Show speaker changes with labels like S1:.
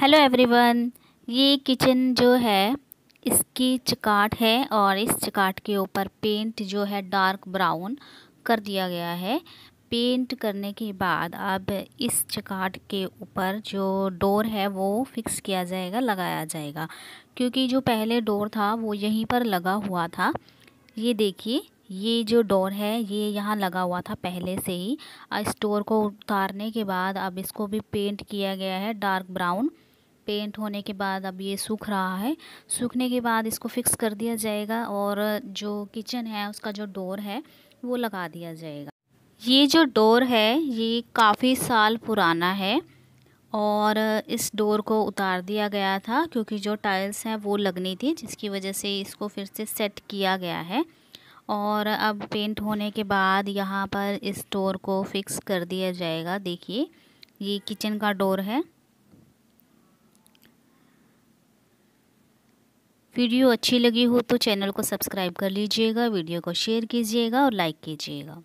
S1: hello everyone ये kitchen जो है इसकी चकाट है और इस चकाट के ऊपर पेंट जो है डार्क ब्राउन कर दिया गया है पेंट करने के बाद अब इस चकाट के ऊपर जो डोर है वो फिक्स किया जाएगा लगाया जाएगा क्योंकि जो पहले डोर था वो यहीं पर लगा हुआ था ये देखिए ये जो डोर है ये यहाँ लगा हुआ था पहले से ही इस डोर को उतारने के बाद अब इसको भी पेंट किया गया है डार्क ब्राउन पेंट होने के बाद अब ये सूख रहा है सूखने के बाद इसको फिक्स कर दिया जाएगा और जो किचन है उसका जो डोर है वो लगा दिया जाएगा ये जो डोर है ये काफ़ी साल पुराना है और इस डोर को उतार दिया गया था क्योंकि जो टाइल्स हैं वो लगनी थी जिसकी वजह से इसको फिर से सेट किया गया है और अब पेंट होने के बाद यहाँ पर इस डोर को फिक्स कर दिया जाएगा देखिए ये किचन का डोर है वीडियो अच्छी लगी हो तो चैनल को सब्सक्राइब कर लीजिएगा वीडियो को शेयर कीजिएगा और लाइक कीजिएगा